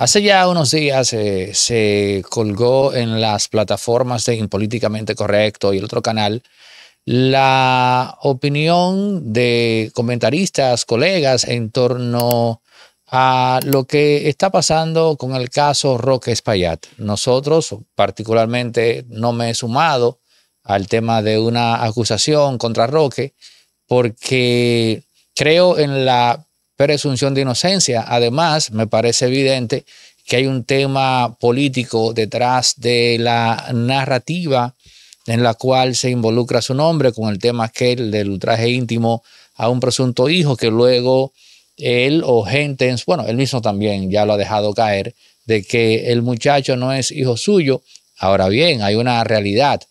Hace ya unos días eh, se colgó en las plataformas de Impolíticamente Correcto y el otro canal la opinión de comentaristas, colegas en torno a lo que está pasando con el caso Roque Espaillat. Nosotros, particularmente, no me he sumado al tema de una acusación contra Roque porque creo en la presunción de inocencia. Además, me parece evidente que hay un tema político detrás de la narrativa en la cual se involucra su nombre con el tema aquel del ultraje íntimo a un presunto hijo que luego él o gente, bueno, él mismo también ya lo ha dejado caer, de que el muchacho no es hijo suyo. Ahora bien, hay una realidad.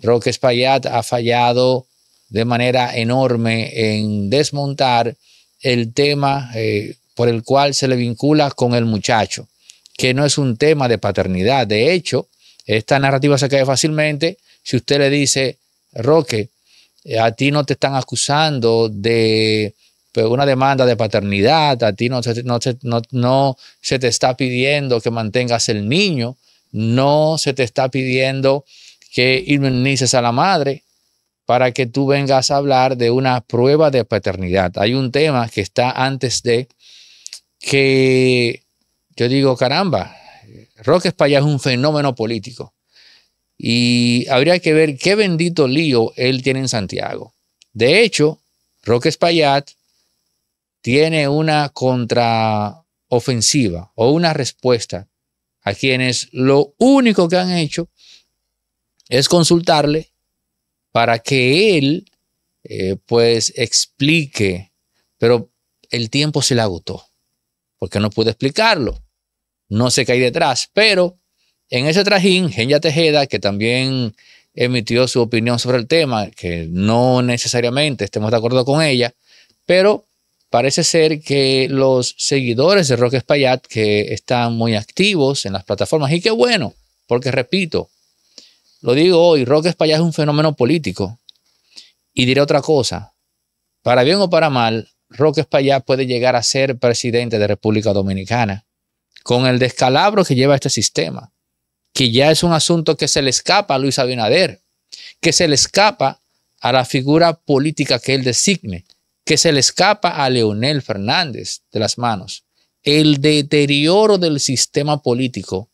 Roque Espaillat ha fallado de manera enorme en desmontar el tema eh, por el cual se le vincula con el muchacho, que no es un tema de paternidad. De hecho, esta narrativa se cae fácilmente si usted le dice, Roque, eh, a ti no te están acusando de pues, una demanda de paternidad, a ti no, se te está pidiendo que mantengas el niño, no se te está pidiendo que indemnices a la madre, para que tú vengas a hablar de una prueba de paternidad. Hay un tema que está antes de que yo digo, caramba, Roque España es un fenómeno político. Y habría que ver qué bendito lío él tiene en Santiago. De hecho, Roque Espaillat tiene una contraofensiva o una respuesta a quienes lo único que han hecho es consultarle para que él eh, pues explique, pero el tiempo se le agotó, porque no pude explicarlo, no sé qué hay detrás, pero en ese trajín, Genya Tejeda, que también emitió su opinión sobre el tema, que no necesariamente estemos de acuerdo con ella, pero parece ser que los seguidores de Roque Espaillat, que están muy activos en las plataformas, y qué bueno, porque repito, lo digo hoy, Roque España es un fenómeno político. Y diré otra cosa, para bien o para mal, Roque España puede llegar a ser presidente de República Dominicana, con el descalabro que lleva este sistema, que ya es un asunto que se le escapa a Luis Abinader, que se le escapa a la figura política que él designe, que se le escapa a Leonel Fernández de las manos. El deterioro del sistema político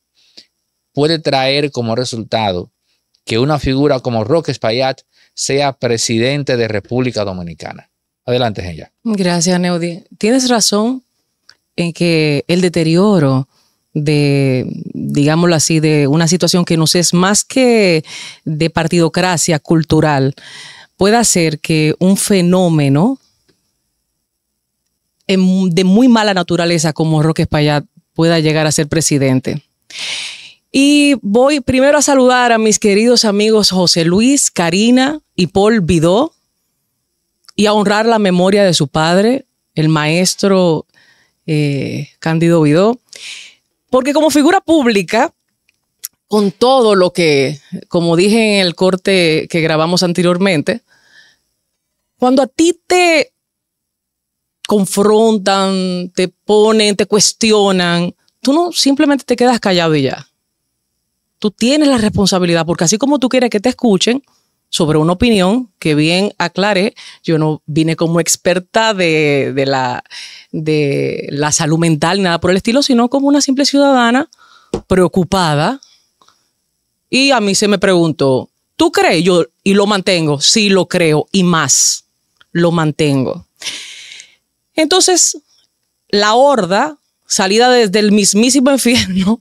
puede traer como resultado que una figura como Roque Espaillat sea presidente de República Dominicana. Adelante, ella. Gracias, Neudi. Tienes razón en que el deterioro de, digámoslo así, de una situación que nos es más que de partidocracia cultural, pueda hacer que un fenómeno de muy mala naturaleza como Roque Espaillat pueda llegar a ser presidente. Y voy primero a saludar a mis queridos amigos José Luis, Karina y Paul Vidó y a honrar la memoria de su padre, el maestro eh, Cándido Vidó, porque como figura pública, con todo lo que, como dije en el corte que grabamos anteriormente, cuando a ti te confrontan, te ponen, te cuestionan, tú no simplemente te quedas callado y ya tú tienes la responsabilidad, porque así como tú quieres que te escuchen sobre una opinión, que bien aclaré, yo no vine como experta de, la, de la salud mental, nada por el estilo, sino como una simple ciudadana preocupada. Y a mí se me preguntó, ¿tú crees? Yo, y lo mantengo, sí lo creo, y más, lo mantengo. Entonces, la horda, salida desde el mismísimo infierno,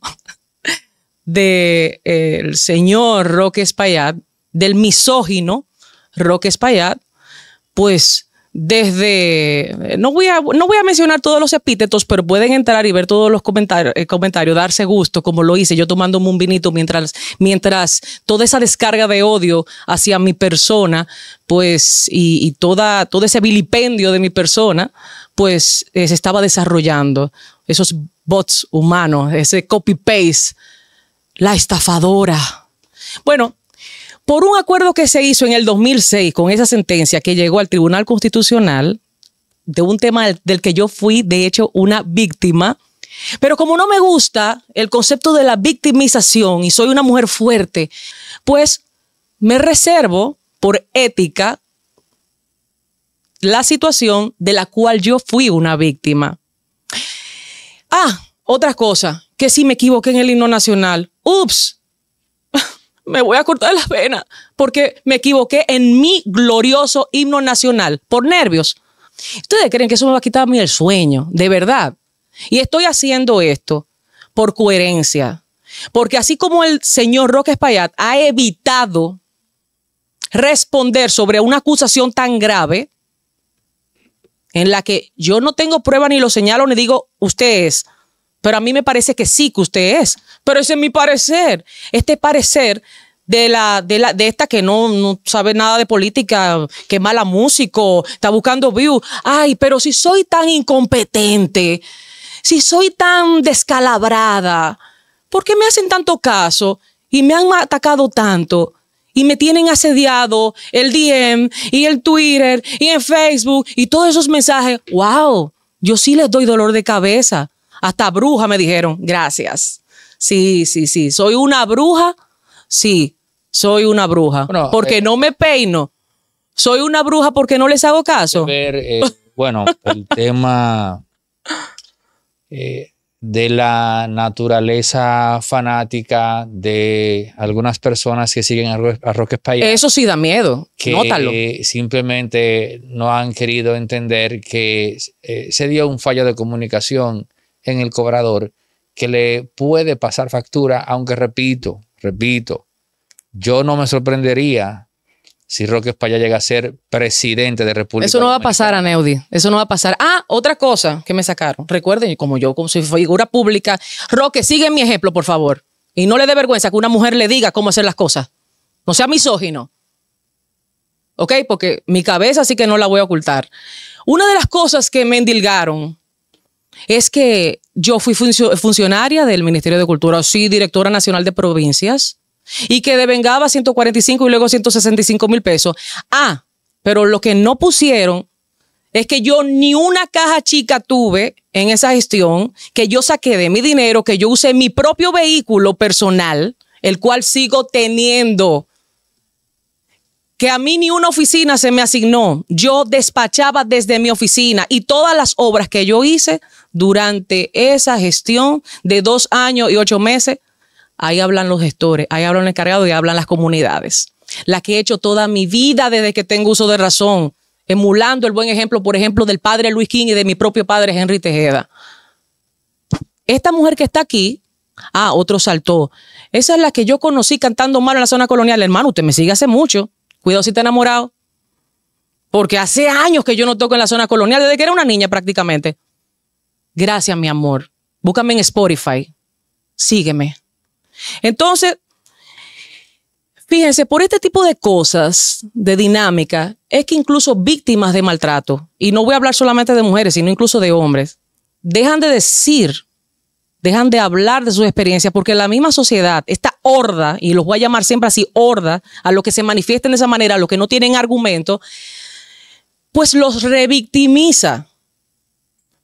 del de, eh, el señor Roque Espaillat, del misógino Roque Espaillat, pues desde, no voy, a, no voy a mencionar todos los epítetos, pero pueden entrar y ver todos los eh, comentarios, darse gusto, como lo hice yo tomando un vinito mientras, mientras toda esa descarga de odio hacia mi persona, pues, y, toda, todo ese vilipendio de mi persona, pues eh, se estaba desarrollando. Esos bots humanos, ese copy-paste la estafadora. Bueno, por un acuerdo que se hizo en el 2006 con esa sentencia que llegó al Tribunal Constitucional de un tema del que yo fui, de hecho, una víctima. Pero como no me gusta el concepto de la victimización y soy una mujer fuerte, pues me reservo por ética la situación de la cual yo fui una víctima. Ah, otra cosa, que si me equivoqué en el himno nacional, ups, me voy a cortar las venas porque me equivoqué en mi glorioso himno nacional por nervios. ¿Ustedes creen que eso me va a quitar el sueño? De verdad. Y estoy haciendo esto por coherencia. Porque así como el señor Roque Espaillat ha evitado responder sobre una acusación tan grave, en la que yo no tengo prueba ni lo señalo ni digo, ustedes. Pero a mí me parece que sí que usted es. Pero ese es mi parecer. Este parecer de la, de la, de esta que no, no sabe nada de política, que mala músico, está buscando views. Ay, pero si soy tan incompetente, si soy tan descalabrada, ¿por qué me hacen tanto caso? Y me han atacado tanto. Y me tienen asediado el DM y el Twitter y en Facebook y todos esos mensajes. ¡Wow! Yo sí les doy dolor de cabeza. Hasta bruja me dijeron, gracias. Sí, sí, sí. Soy una bruja. Sí, soy una bruja. porque eh, no me peino. Soy una bruja porque no les hago caso. Eh, bueno, el tema eh, de la naturaleza fanática de algunas personas que siguen a, Roque españa Eso sí da miedo. Que simplemente no han querido entender que se dio un fallo de comunicación en el cobrador que le puede pasar factura, aunque repito, repito, yo no me sorprendería si Roque España llega a ser presidente de República Eso no va a pasar, Aneudi. Eso no va a pasar. Ah, otra cosa que me sacaron. Recuerden, como yo, como soy figura pública, Roque, sigue mi ejemplo, por favor. Y no le dé vergüenza que una mujer le diga cómo hacer las cosas. No sea misógino. ¿Ok? Porque mi cabeza sí que no la voy a ocultar. Una de las cosas que me endilgaron es que yo fui funcionaria del Ministerio de Cultura, o sí, directora nacional de provincias, y que devengaba 145 y luego 165 mil pesos. Ah, pero lo que no pusieron es que yo ni una caja chica tuve en esa gestión, que yo saqué de mi dinero, que yo usé mi propio vehículo personal, el cual sigo teniendo que a mí ni una oficina se me asignó. Yo despachaba desde mi oficina y todas las obras que yo hice durante esa gestión de dos años y ocho meses, ahí hablan los gestores, ahí hablan los encargados y hablan las comunidades. La que he hecho toda mi vida desde que tengo uso de razón, emulando el buen ejemplo, por ejemplo, del padre Luis King y de mi propio padre Henry Tejeda. Esta mujer que está aquí, ah, otro saltó. Esa es la que yo conocí cantando mal en la zona colonial. Hermano, usted me sigue hace mucho. Cuidado si te enamorado. Porque hace años que yo no toco en la zona colonial, desde que era una niña prácticamente. Gracias, mi amor. Búscame en Spotify. Sígueme. Entonces, fíjense, por este tipo de cosas, de dinámica, es que incluso víctimas de maltrato, y no voy a hablar solamente de mujeres, sino incluso de hombres, dejan de decir dejan de hablar de sus experiencias porque la misma sociedad, esta horda, y los voy a llamar siempre así, horda, a los que se manifiesten de esa manera, a los que no tienen argumento, pues los revictimiza.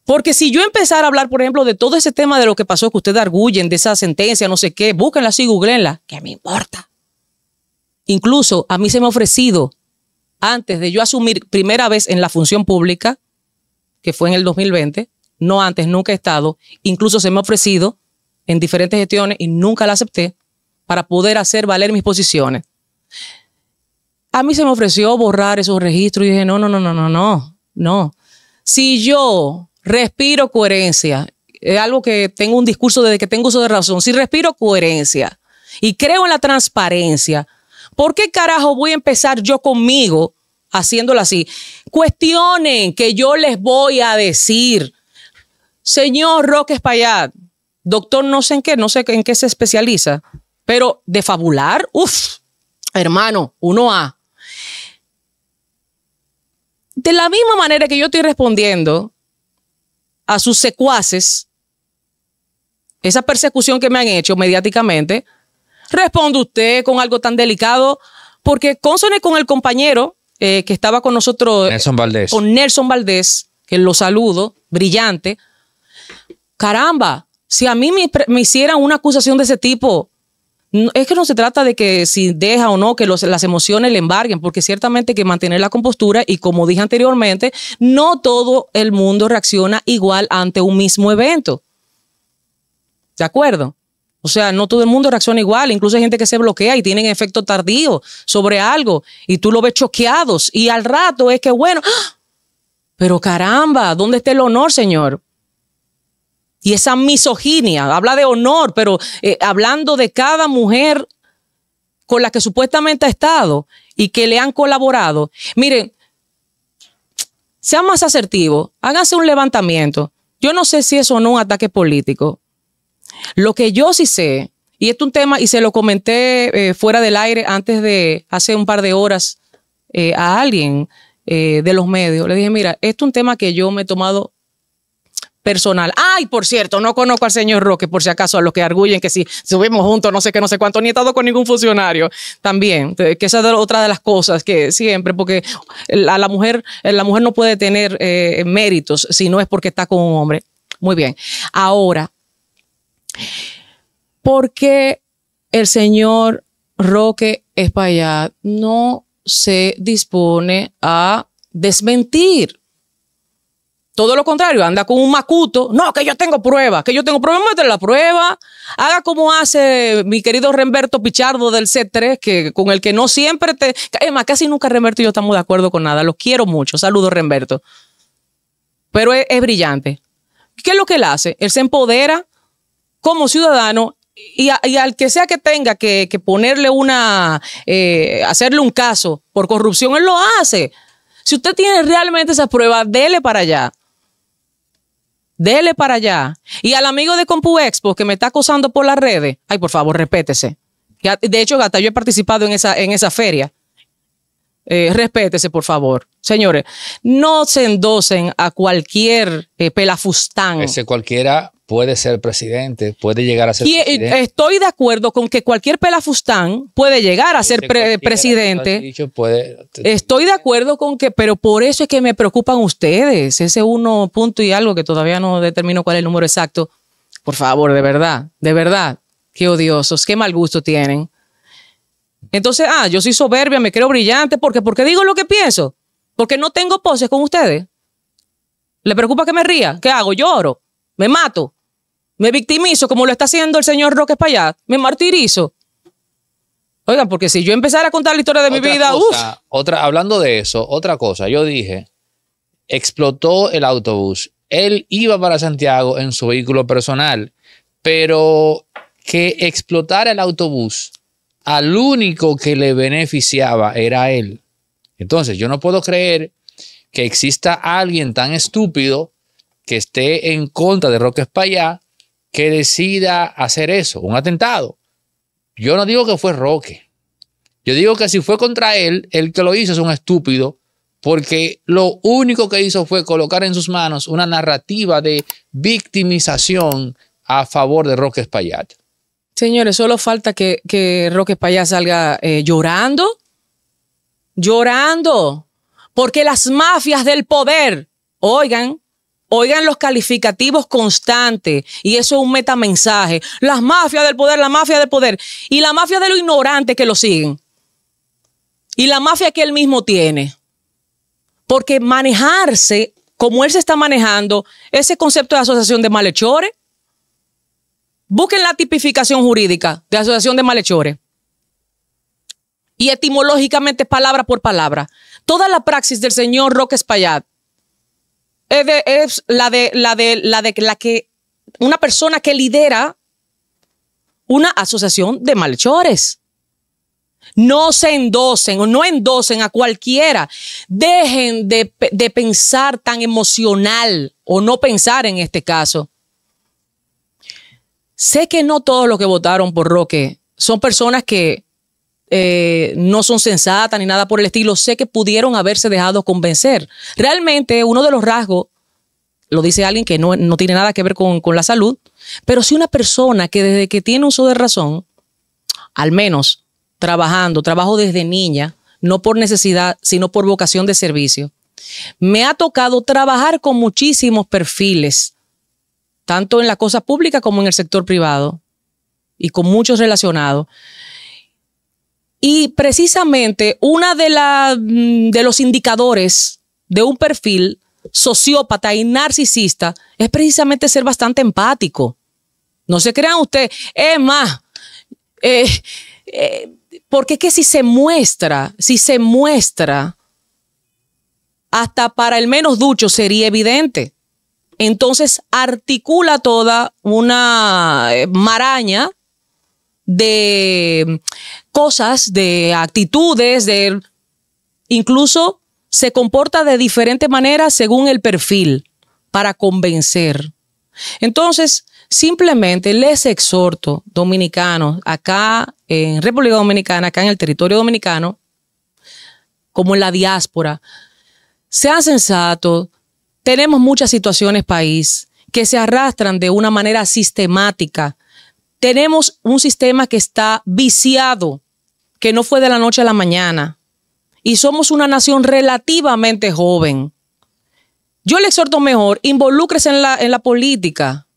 Porque si yo empezara a hablar, por ejemplo, de todo ese tema de lo que pasó, que ustedes arguyen, de esa sentencia, no sé qué, búsquenla así, googleenla, que me importa. Incluso a mí se me ha ofrecido, antes de yo asumir primera vez en la función pública, que fue en el 2020, no antes, nunca he estado, incluso se me ha ofrecido en diferentes gestiones y nunca la acepté para poder hacer valer mis posiciones. A mí se me ofreció borrar esos registros y dije, no, no, no, no, no, no, no. Si yo respiro coherencia, es algo que tengo un discurso desde que tengo uso de razón, si respiro coherencia y creo en la transparencia, ¿por qué carajo voy a empezar yo conmigo haciéndolo así? Cuestionen que yo les voy a decir señor Roque Espaillat, doctor no sé en qué, no sé en qué se especializa, pero de fabular, uff, hermano, uno a. De la misma manera que yo estoy respondiendo a sus secuaces, esa persecución que me han hecho mediáticamente, responde usted con algo tan delicado, porque consone con el compañero eh, que estaba con nosotros, Valdés. con Nelson Valdés, que lo saludo, brillante, caramba, si a mí me, hiciera hicieran una acusación de ese tipo, es que no se trata de que si deja o no que las emociones le embarguen, porque ciertamente hay que mantener la compostura y como dije anteriormente, no todo el mundo reacciona igual ante un mismo evento. ¿De acuerdo? O sea, no todo el mundo reacciona igual, incluso hay gente que se bloquea y tienen efecto tardío sobre algo y tú lo ves choqueados y al rato es que, bueno, ¡ah!, pero caramba, ¿dónde está el honor, señor? y esa misoginia, habla de honor, pero eh, hablando de cada mujer con la que supuestamente ha estado y que le han colaborado. Miren, sean más asertivos, háganse un levantamiento. Yo no sé si eso o no un ataque político. Lo que yo sí sé, y esto es un tema, y se lo comenté eh, fuera del aire antes de hace un par de horas eh, a alguien de los medios, le dije, mira, esto es un tema que yo me he tomado personal. Ay, por cierto, no conozco al señor Roque, por si acaso, a los que arguyen que si subimos juntos, no sé qué, no sé cuánto, ni he estado con ningún funcionario también, que esa es otra de las cosas que siempre, porque la, la mujer, eh, la mujer no puede tener eh, méritos si no es porque está con un hombre. Muy bien. Ahora, ¿por qué el señor Roque Espaillat no se dispone a desmentir todo lo contrario, anda con un macuto. No, que yo tengo pruebas, que yo tengo pruebas, métele la prueba. Haga como hace mi querido Remberto Pichardo del C3, que con el que no siempre te. Es más, casi nunca Remberto y yo estamos de acuerdo con nada. Los quiero mucho. Saludos, Remberto. Pero es, brillante. ¿Qué es lo que él hace? Él se empodera como ciudadano y, al que sea que tenga que, ponerle una, eh, hacerle un caso por corrupción, él lo hace. Si usted tiene realmente esas pruebas, dele para allá dele para allá. Y al amigo de expo que me está acosando por las redes, ay, por favor, respétese. De hecho, Gata, yo he participado en esa, en esa feria. Eh, respétese, por favor. Señores, no se endosen a cualquier eh, pelafustán. Ese cualquiera puede ser presidente, puede llegar a ser presidente. y, Estoy de acuerdo con que cualquier pelafustán puede llegar a ser presidente. estoy de acuerdo con que, pero por eso es que me preocupan ustedes, ese uno punto y algo que todavía no determino cuál es el número exacto. Por favor, de verdad, de verdad, qué odiosos, qué mal gusto tienen. Entonces, ah, yo soy soberbia, me creo brillante, porque porque digo lo que pienso, porque no tengo poses con ustedes. ¿Le preocupa que me ría? ¿Qué hago? ¿Lloro? ¿Me mato? Me victimizo como lo está haciendo el señor Roque españa. Me martirizo. Oigan, porque si yo empezara a contar la historia de mi vida, Otra, hablando de eso, otra cosa, yo dije, explotó el autobús. Él iba para Santiago en su vehículo personal, pero que explotara el autobús al único que le beneficiaba era él. Entonces, yo no puedo creer que exista alguien tan estúpido que esté en contra de Roque Espaillá que decida hacer eso, un atentado. Yo no digo que fue Roque. Yo digo que si fue contra él, el que lo hizo es un estúpido, porque lo único que hizo fue colocar en sus manos una narrativa de victimización a favor de Roque Espaillat. Señores, solo falta que, Roque Espaillat salga eh, llorando, llorando, porque las mafias del poder, oigan, Oigan los calificativos constantes, y eso es un metamensaje. Las mafias del poder, la mafia del poder, y la mafia de los ignorantes que lo siguen. Y la mafia que él mismo tiene. Porque manejarse como él se está manejando, ese concepto de asociación de malhechores, busquen la tipificación jurídica de asociación de malhechores. Y etimológicamente, palabra por palabra. Toda la praxis del señor Roque Espaillat es, la de la de la de la que una persona que lidera una asociación de malhechores. No se endosen o no endosen a cualquiera. Dejen de, de pensar tan emocional o no pensar en este caso. Sé que no todos los que votaron por Roque son personas que eh, no son sensatas ni nada por el estilo, sé que pudieron haberse dejado convencer. Realmente uno de los rasgos, lo dice alguien que no, tiene nada que ver con, con la salud, pero si una persona que desde que tiene uso de razón, al menos trabajando, trabajo desde niña, no por necesidad, sino por vocación de servicio, me ha tocado trabajar con muchísimos perfiles, tanto en la cosa pública como en el sector privado, y con muchos relacionados. Y precisamente una de, mm, de los indicadores de un perfil sociópata y narcisista es precisamente ser bastante empático. No se crean ustedes, es más, eh, eh, porque es que si se muestra, si se muestra, hasta para el menos ducho sería evidente. Entonces articula toda una eh, maraña de cosas, de actitudes, de incluso se comporta de diferente manera según el perfil para convencer. Entonces, simplemente les exhorto, dominicanos, acá en República Dominicana, acá en el territorio dominicano, como en la diáspora, sean sensatos, tenemos muchas situaciones país que se arrastran de una manera sistemática tenemos un sistema que está viciado, que no fue de la noche a la mañana. Y somos una nación relativamente joven. Yo le exhorto mejor, involúcrese en la, en la política.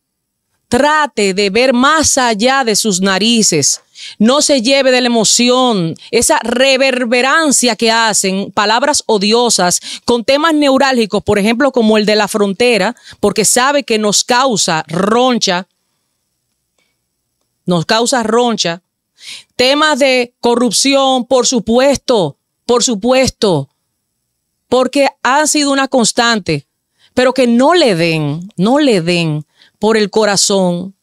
Trate de ver más allá de sus narices. No se lleve de la emoción, esa reverberancia que hacen palabras odiosas con temas neurálgicos, por ejemplo, como el de la frontera, porque sabe que nos causa roncha nos causa roncha. Temas de corrupción, por supuesto, por supuesto, porque ha sido una constante, pero que no le den, no le den por el corazón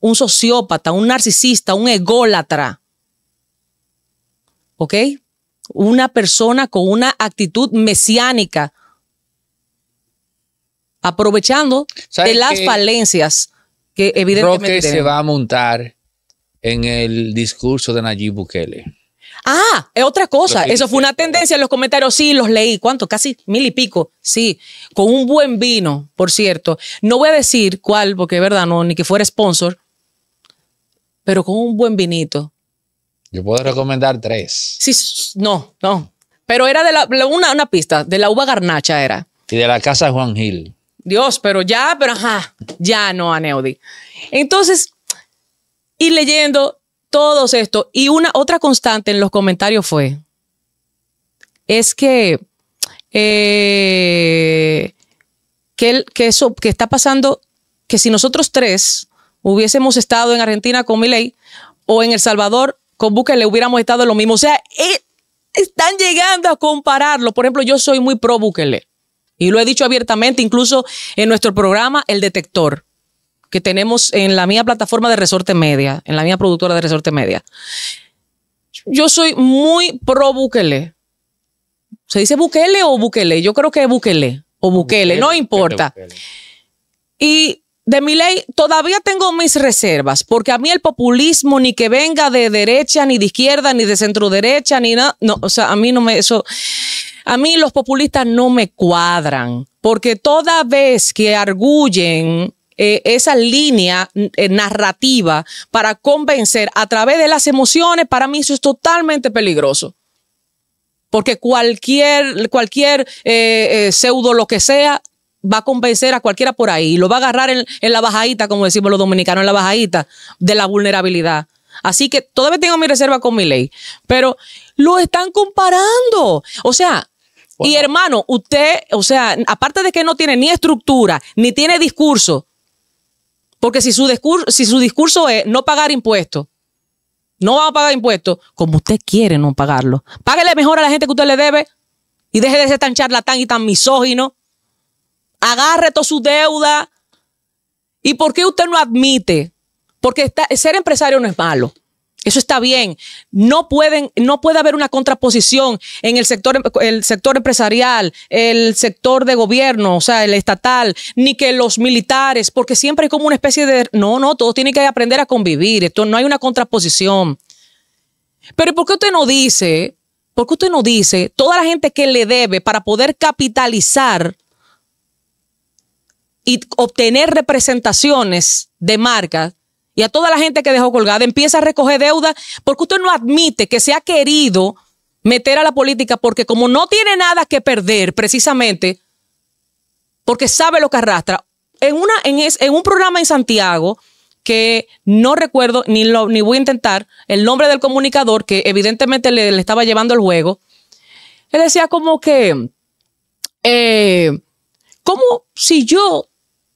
un sociópata, un narcisista, un ególatra. ¿Ok? Una persona con una actitud mesiánica, aprovechando de las falencias que evidentemente... se va a montar en el discurso de Nayib Bukele. Ah, es otra cosa. Eso fue una tendencia en los comentarios. Sí, los leí. ¿Cuánto? Casi mil y pico. Sí, con un buen vino, por cierto. No voy a decir cuál, porque es verdad, no, ni que fuera sponsor, pero con un buen vinito. Yo puedo recomendar tres. Sí, no, no. Pero era de la, una, una pista, de la uva garnacha era. Y de la casa Juan Gil. Dios, pero ya, pero ajá, ya no a Entonces, y leyendo todos esto, y una otra constante en los comentarios fue, es que, eh, que, eso que está pasando, que si nosotros tres hubiésemos estado en Argentina con ley o en El Salvador con Bukele, hubiéramos estado lo mismo. O sea, eh, están llegando a compararlo. Por ejemplo, yo soy muy pro Bukele. Y lo he dicho abiertamente, incluso en nuestro programa, El Detector, que tenemos en la mía plataforma de Resorte Media, en la mía productora de Resorte Media. Yo soy muy pro Bukele. ¿Se dice Bukele o Bukele? Yo creo que Bukele o Bukele, no importa. Y de mi ley todavía tengo mis reservas, porque a mí el populismo ni que venga de derecha, ni de izquierda, ni de centro derecha, ni nada, no, o sea, a mí no me, eso, a mí los populistas no me cuadran, porque toda vez que arguyen eh, esa línea eh, narrativa para convencer a través de las emociones, para mí eso es totalmente peligroso. Porque cualquier, cualquier eh, pseudo lo que sea va a convencer a cualquiera por ahí, lo va a agarrar en, en la bajadita, como decimos los dominicanos, en la bajadita de la vulnerabilidad. Así que todavía tengo mi reserva con mi ley, pero lo están comparando. O sea, y hermano, usted, o sea, aparte de que no tiene ni estructura, ni tiene discurso, porque si su discurso, es no pagar impuestos, no vamos a pagar impuestos, como usted quiere no pagarlo. Páguele mejor a la gente que usted le debe y deje de ser tan charlatán y tan misógino. Agarre toda su deuda. ¿Y por qué usted no admite? Porque ser empresario no es malo. Eso está bien. No pueden, no puede haber una contraposición en el sector, el sector empresarial, el sector de gobierno, o sea, el estatal, ni que los militares, porque siempre hay como una especie de, no, no, todos tienen que aprender a convivir. Esto no hay una contraposición. Pero ¿por qué usted no dice? ¿Por qué usted no dice toda la gente que le debe para poder capitalizar y obtener representaciones de marca y a toda la gente que dejó colgada, empieza a recoger deuda porque usted no admite que se ha querido meter a la política porque como no tiene nada que perder precisamente, porque sabe lo que arrastra. En, una, en, un programa en Santiago que no recuerdo ni, lo, ni voy a intentar el nombre del comunicador que evidentemente le, estaba llevando el juego, él decía como que, eh, como si yo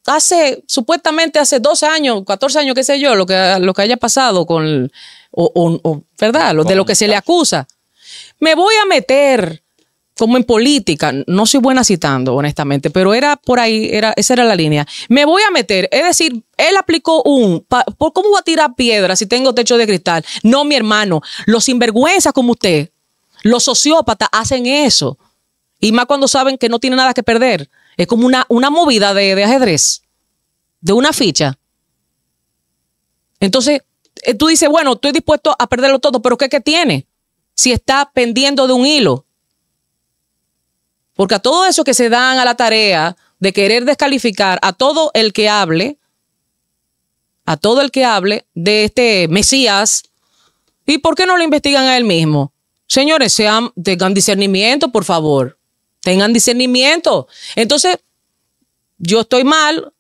hace, supuestamente hace 12 años, 14 años, qué sé yo, lo que, lo que haya pasado con, o, ¿verdad? Lo, de lo que se le acusa. Me voy a meter como en política, no soy buena citando, honestamente, pero era por ahí, era, esa era la línea. Me voy a meter, es decir, él aplicó un, ¿por ¿cómo voy a tirar piedra si tengo techo de cristal? No, mi hermano, los sinvergüenzas como usted, los sociópatas hacen eso. Y más cuando saben que no tienen nada que perder. Es como una, una movida de, ajedrez, de una ficha. Entonces, eh, tú dices, bueno, estoy dispuesto a perderlo todo, pero ¿qué, tiene? Si está pendiendo de un hilo. Porque a todo eso que se dan a la tarea de querer descalificar a todo el que hable, a todo el que hable de este Mesías, ¿y por qué no lo investigan a él mismo? Señores, sean, tengan discernimiento, por favor tengan discernimiento. Entonces, yo estoy mal,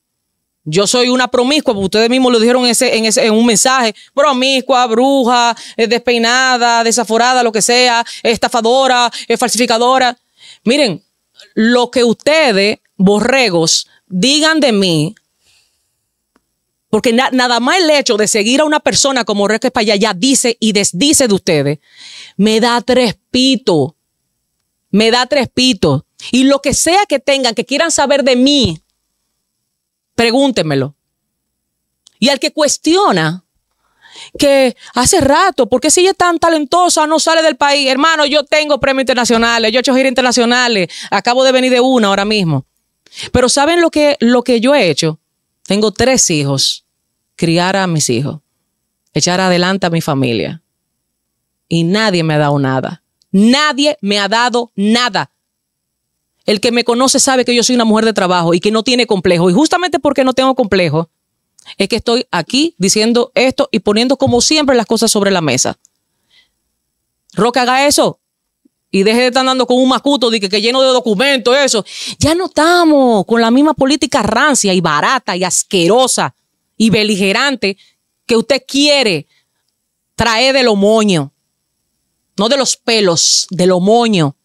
yo soy una promiscua, ustedes mismos lo dijeron en, ese, en, en un mensaje, promiscua, bruja, eh, despeinada, desaforada, lo que sea, estafadora, eh, falsificadora. Miren, lo que ustedes, borregos, digan de mí, porque nada más el hecho de seguir a una persona como Reyes Paya ya dice y desdice de ustedes, me da tres pitos me da tres pitos. Y lo que sea que tengan, que quieran saber de mí, pregúntemelo. Y al que cuestiona, que hace rato, porque si ella es tan talentosa, no sale del país? Hermano, yo tengo premios internacionales, yo he hecho giras internacionales, acabo de venir de una ahora mismo. Pero ¿saben lo que, lo que yo he hecho? Tengo tres hijos, criar a mis hijos, echar adelante a mi familia. Y nadie me ha dado nada. Nadie me ha dado nada. El que me conoce sabe que yo soy una mujer de trabajo y que no tiene complejo. Y justamente porque no tengo complejo, es que estoy aquí diciendo esto y poniendo como siempre las cosas sobre la mesa. Roca haga eso y deje de estar andando con un macuto de que, que lleno de documentos, eso. Ya no estamos con la misma política rancia y barata y asquerosa y beligerante que usted quiere traer de lo moño no de los pelos, de lo moño.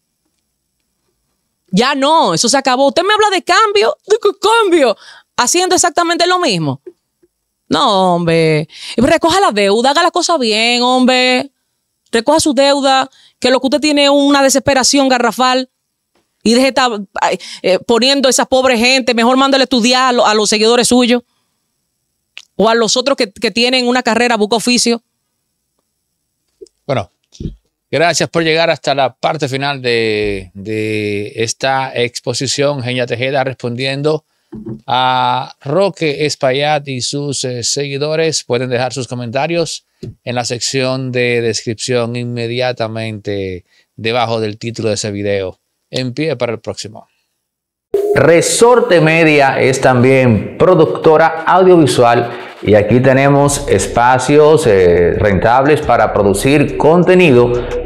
Ya no, eso se acabó. Usted me habla de cambio, de qué cambio, haciendo exactamente lo mismo. No, hombre. Recoja la deuda, haga la cosa bien, hombre. Recoja su deuda, que lo que usted tiene es una desesperación garrafal. Y deje estar eh, poniendo a esa pobre gente, mejor mándale estudiar a, a, los seguidores suyos. O a los otros que, que tienen una carrera, busca oficio. Bueno, Gracias por llegar hasta la parte final de, esta exposición. Genia Tejeda respondiendo a Roque Espaillat y sus eh, seguidores. Pueden dejar sus comentarios en la sección de descripción inmediatamente debajo del título de ese video. En pie para el próximo. Resorte Media es también productora audiovisual y aquí tenemos espacios eh, rentables para producir contenido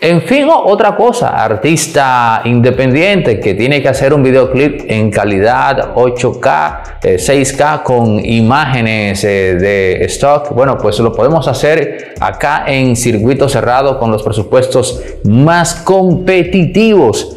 en fin, otra cosa, artista independiente que tiene que hacer un videoclip en calidad 8K, 6K eh, con imágenes eh, de stock. Bueno, pues lo podemos hacer acá en circuito cerrado con los presupuestos más competitivos.